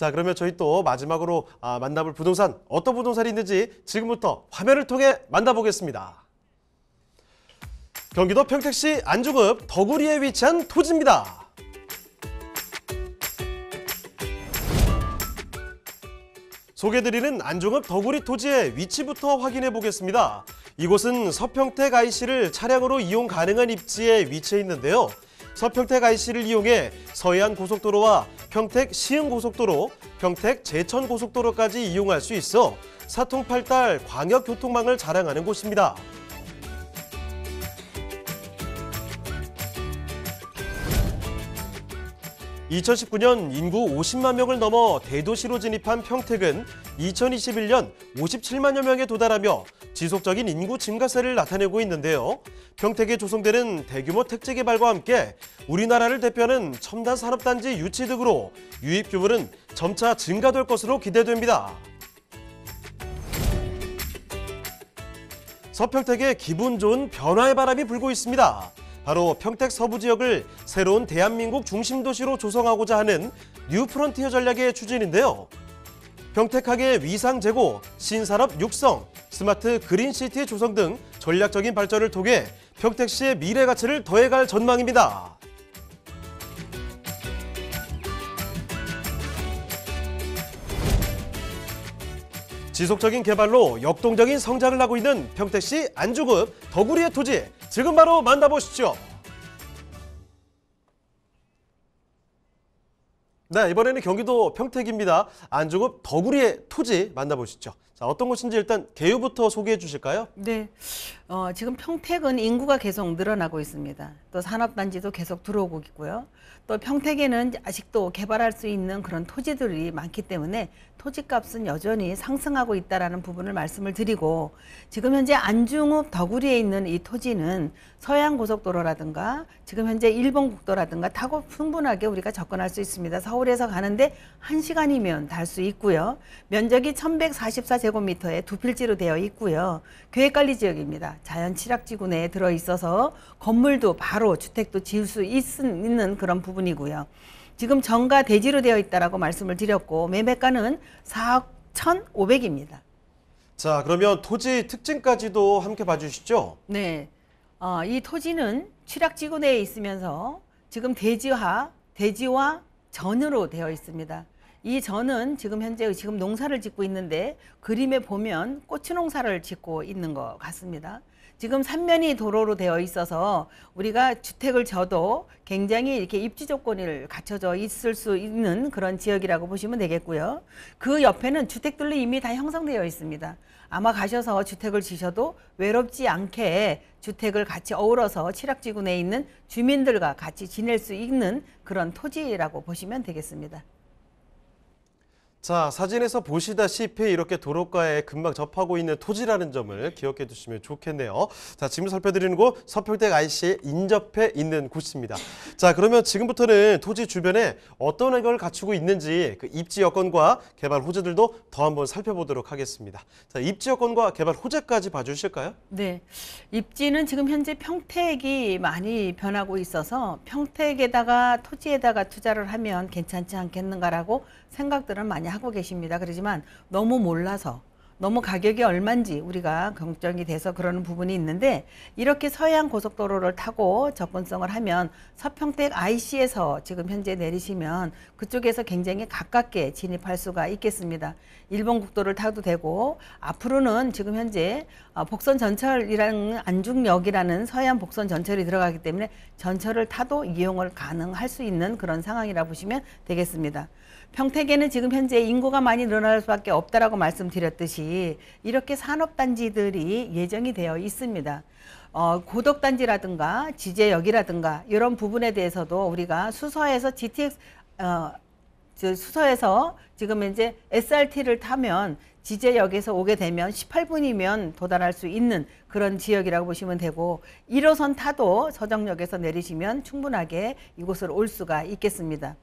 자 그러면 저희 또 마지막으로 아, 만나볼 부동산 어떤 부동산이 있는지 지금부터 화면을 통해 만나보겠습니다. 경기도 평택시 안중읍 더구리에 위치한 토지입니다. 소개드리는 안중읍 더구리 토지의 위치부터 확인해 보겠습니다. 이곳은 서평택 IC를 차량으로 이용 가능한 입지에 위치해 있는데요. 서평택 IC를 이용해 서해안 고속도로와 평택 시흥 고속도로, 평택 제천 고속도로까지 이용할 수 있어 사통팔달 광역 교통망을 자랑하는 곳입니다. (2019년) 인구 (50만 명을) 넘어 대도시로 진입한 평택은 (2021년) (57만여 명에) 도달하며 지속적인 인구 증가세를 나타내고 있는데요. 평택에 조성되는 대규모 택지 개발과 함께 우리나라를 대표하는 첨단 산업단지 유치 등으로 유입 규모는 점차 증가될 것으로 기대됩니다. 서평택에 기분 좋은 변화의 바람이 불고 있습니다. 바로 평택 서부 지역을 새로운 대한민국 중심도시로 조성하고자 하는 뉴 프론티어 전략의 추진인데요. 평택학의 위상 제고, 신산업 육성, 스마트 그린시티 조성 등 전략적인 발전을 통해 평택시의 미래 가치를 더해갈 전망입니다. 지속적인 개발로 역동적인 성장을 하고 있는 평택시 안주급 더구리의 토지 지금 바로 만나보시죠. 네, 이번에는 경기도 평택입니다. 안중읍 더구리의 토지 만나보시죠. 자, 어떤 곳인지 일단 개요부터 소개해 주실까요? 네. 어, 지금 평택은 인구가 계속 늘어나고 있습니다. 또 산업단지도 계속 들어오고 있고요. 또 평택에는 아직도 개발할 수 있는 그런 토지들이 많기 때문에 토지값은 여전히 상승하고 있다는 부분을 말씀을 드리고 지금 현재 안중읍 더구리에 있는 이 토지는 서양고속도로라든가 지금 현재 일본국도라든가 타고 충분하게 우리가 접근할 수 있습니다. 서울에서 가는데 1시간이면달 수 있고요. 면적이 1144제곱미터 제곱미터의 두 필지로 되어 있고요. 계획관리 지역입니다. 자연 칠악지구내에 들어 있어서 건물도 바로 주택도 지을 수 있는 그런 부분이고요. 지금 정가 대지로 되어 있다고 말씀을 드렸고 매매가는 4억 1,500입니다. 자, 그러면 토지 특징까지도 함께 봐주시죠. 네. 어, 이 토지는 칠악지구 내에 있으면서 지금 대지와 대지와 전으로 되어 있습니다. 이 저는 지금 현재 지금 농사를 짓고 있는데 그림에 보면 꽃치 농사를 짓고 있는 것 같습니다. 지금 삼면이 도로로 되어 있어서 우리가 주택을 져도 굉장히 이렇게 입지 조건을 갖춰져 있을 수 있는 그런 지역이라고 보시면 되겠고요. 그 옆에는 주택들로 이미 다 형성되어 있습니다. 아마 가셔서 주택을 지셔도 외롭지 않게 주택을 같이 어우러서 칠학지구 내에 있는 주민들과 같이 지낼 수 있는 그런 토지라고 보시면 되겠습니다. 자, 사진에서 보시다시피 이렇게 도로가에 금방 접하고 있는 토지라는 점을 기억해 두시면 좋겠네요. 자, 지금 살펴드리는 곳 서평택 IC에 인접해 있는 곳입니다. 자, 그러면 지금부터는 토지 주변에 어떤 애결을 갖추고 있는지 그 입지 여건과 개발 호재들도 더 한번 살펴보도록 하겠습니다. 자, 입지 여건과 개발 호재까지 봐주실까요? 네. 입지는 지금 현재 평택이 많이 변하고 있어서 평택에다가 토지에다가 투자를 하면 괜찮지 않겠는가라고 생각들을 많이 하고 계십니다. 그러지만 너무 몰라서 너무 가격이 얼만지 우리가 걱정이 돼서 그러는 부분이 있는데 이렇게 서해안 고속도로를 타고 접근성을 하면 서평택 IC에서 지금 현재 내리시면 그쪽에서 굉장히 가깝게 진입할 수가 있겠습니다. 일본 국도를 타도 되고 앞으로는 지금 현재 어, 복선 전철이라는 안중역이라는 서해안 복선 전철이 들어가기 때문에 전철을 타도 이용을 가능할 수 있는 그런 상황이라 보시면 되겠습니다. 평택에는 지금 현재 인구가 많이 늘어날 수밖에 없다라고 말씀드렸듯이 이렇게 산업단지들이 예정이 되어 있습니다. 어, 고덕단지라든가 지제역이라든가 이런 부분에 대해서도 우리가 수서에서 GTX 어, 수서에서 지금 이제 SRT를 타면 지제역에서 오게 되면 18분이면 도달할 수 있는 그런 지역이라고 보시면 되고 1호선 타도 서정역에서 내리시면 충분하게 이곳을 올 수가 있겠습니다.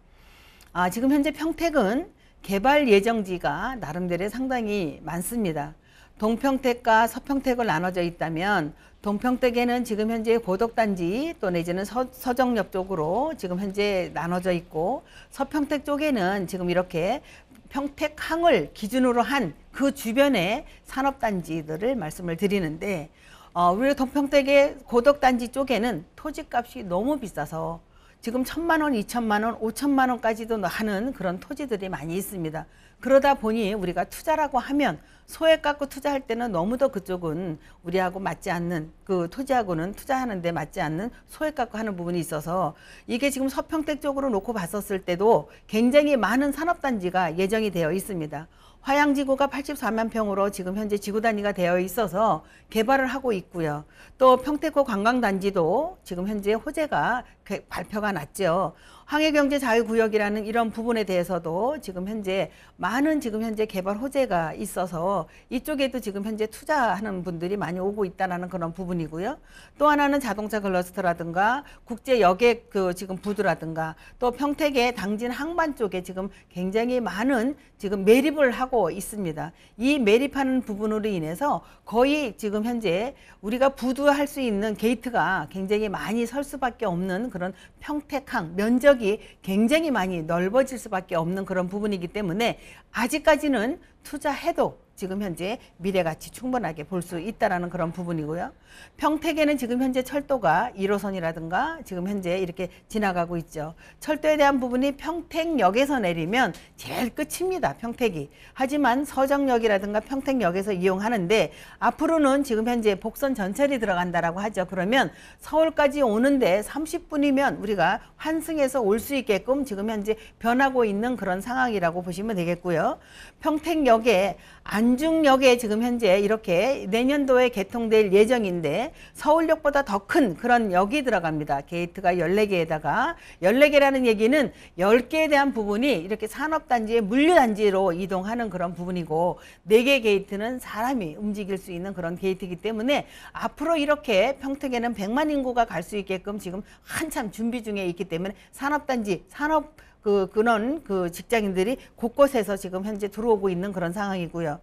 아, 지금 현재 평택은 개발 예정지가 나름대로 상당히 많습니다. 동평택과 서평택을 나눠져 있다면 동평택에는 지금 현재 고덕단지 또 내지는 서, 서 정역 쪽으로 지금 현재 나눠져 있고 서평택 쪽에는 지금 이렇게 평택항을 기준으로 한 그 주변의 산업단지들을 말씀을 드리는데 어, 우리 동평택의 고덕단지 쪽에는 토지값이 너무 비싸서 지금 천만 원, 이천만 원, 오천만 원까지도 하는 그런 토지들이 많이 있습니다. 그러다 보니 우리가 투자라고 하면 소액 갖고 투자할 때는 너무도 그쪽은 우리하고 맞지 않는 그 토지하고는 투자하는데 맞지 않는 소액 갖고 하는 부분이 있어서 이게 지금 서평택 쪽으로 놓고 봤었을 때도 굉장히 많은 산업단지가 예정이 되어 있습니다. 화양지구가 84만 평으로 지금 현재 지구 단위가 되어 있어서 개발을 하고 있고요. 또 평택호 관광단지도 지금 현재 호재가 발표가 났죠. 황해경제 자유구역이라는 이런 부분에 대해서도 지금 현재 많은 지금 현재 개발 호재가 있어서 이쪽에도 지금 현재 투자하는 분들이 많이 오고 있다는 그런 부분이고요. 또 하나는 자동차 글러스터라든가 국제 여객 그 지금 부두라든가 또 평택의 당진 항만 쪽에 지금 굉장히 많은 지금 매립을 하고 있습니다. 이 매립하는 부분으로 인해서 거의 지금 현재 우리가 부두할 수 있는 게이트가 굉장히 많이 설 수밖에 없는 그런 평택항 면적 영역이 굉장히 많이 넓어질 수밖에 없는 그런 부분이기 때문에 아직까지는 투자해도 지금 현재 미래가치 충분하게 볼 수있다는 그런 부분이고요. 평택에는 지금 현재 철도가 1호선이라든가 지금 현재 이렇게 지나가고 있죠. 철도에 대한 부분이 평택역에서 내리면 제일 끝입니다. 평택이. 하지만 서정역이라든가 평택역에서 이용하는데 앞으로는 지금 현재 복선 전철이 들어간다라고 하죠. 그러면 서울까지 오는데 30분이면 우리가 환승해서 올 수 있게끔 지금 현재 변하고 있는 그런 상황이라고 보시면 되겠고요. 평택역에 안 안중역에 지금 현재 이렇게 내년도에 개통될 예정인데 서울역보다 더 큰 그런 역이 들어갑니다. 게이트가 14개에다가 14개라는 얘기는 10개에 대한 부분이 이렇게 산업단지의 물류단지로 이동하는 그런 부분이고 4개 게이트는 사람이 움직일 수 있는 그런 게이트이기 때문에 앞으로 이렇게 평택에는 100만 인구가 갈 수 있게끔 지금 한참 준비 중에 있기 때문에 산업단지 산업 그 그런, 그 직장인들이 곳곳에서 지금 현재 들어오고 있는 그런 상황이고요.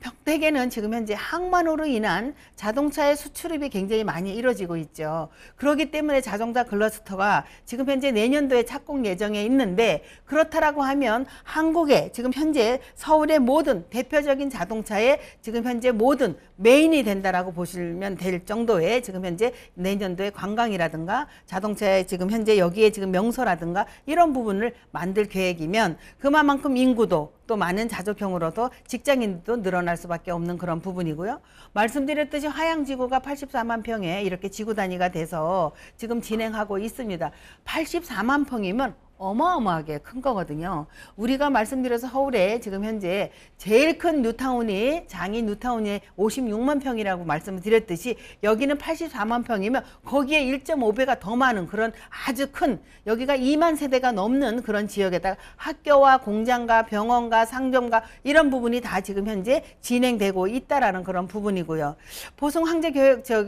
평택에는 지금 현재 항만으로 인한 자동차의 수출입이 굉장히 많이 이루어지고 있죠. 그러기 때문에 자동차 글러스터가 지금 현재 내년도에 착공 예정에 있는데 그렇다라고 하면 한국의 지금 현재 서울의 모든 대표적인 자동차의 지금 현재 모든 메인이 된다라고 보시면 될 정도의 지금 현재 내년도의 관광이라든가 자동차의 지금 현재 여기에 지금 명소라든가 이런 부분을 만들 계획이면 그만큼 인구도 또 많은 자족형으로도 직장인도 늘어날 수밖에 없는 그런 부분이고요. 말씀드렸듯이 하향지구가 84만 평에 이렇게 지구 단위가 돼서 지금 진행하고 있습니다. 84만 평이면 어마어마하게 큰 거거든요. 우리가 말씀드려서 서울에 지금 현재 제일 큰 뉴타운이 장인 뉴타운이 56만 평이라고 말씀을 드렸듯이 여기는 84만 평이면 거기에 1.5배가 더 많은 그런 아주 큰 여기가 2만 세대가 넘는 그런 지역에다가 학교와 공장과 병원과 상점과 이런 부분이 다 지금 현재 진행되고 있다라는 그런 부분이고요. 보성 황제 교육 저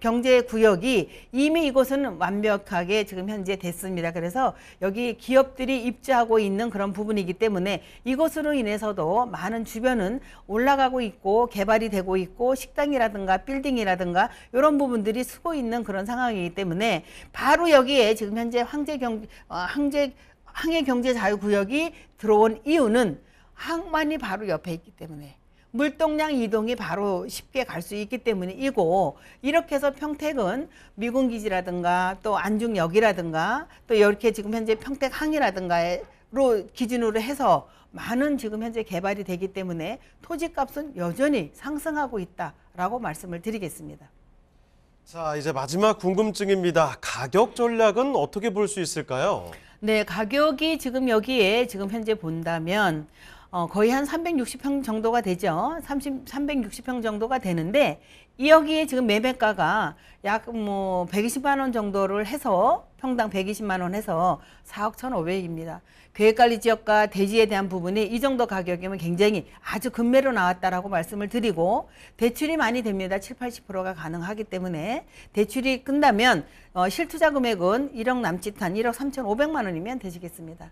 경제 구역이 이미 이곳은 완벽하게 지금 현재 됐습니다. 그래서 여기 기업들이 입지하고 있는 그런 부분이기 때문에 이것으로 인해서도 많은 주변은 올라가고 있고 개발이 되고 있고 식당이라든가 빌딩이라든가 이런 부분들이 쓰고 있는 그런 상황이기 때문에 바로 여기에 지금 현재 황제 경 어, 황제 황해 경제 자유 구역이 들어온 이유는 항만이 바로 옆에 있기 때문에 물동량 이동이 바로 쉽게 갈 수 있기 때문이고 이렇게 해서 평택은 미군기지라든가 또 안중역이라든가 또 이렇게 지금 현재 평택항이라든가로 기준으로 해서 많은 지금 현재 개발이 되기 때문에 토지값은 여전히 상승하고 있다라고 말씀을 드리겠습니다. 자 이제 마지막 궁금증입니다. 가격 전략은 어떻게 볼 수 있을까요? 네 가격이 지금 여기에 지금 현재 본다면 어, 거의 한 360평 정도가 되죠. 30, 360평 정도가 되는데 이 여기에 지금 매매가가 약 뭐 120만 원 정도를 해서 평당 120만 원 해서 4억 1,500입니다. 계획관리 지역과 대지에 대한 부분이 이 정도 가격이면 굉장히 아주 금매로 나왔다라고 말씀을 드리고 대출이 많이 됩니다. 7, 80%가 가능하기 때문에 대출이 끝나면 어, 실투자 금액은 1억 남짓한 1억 3,500만 원이면 되시겠습니다.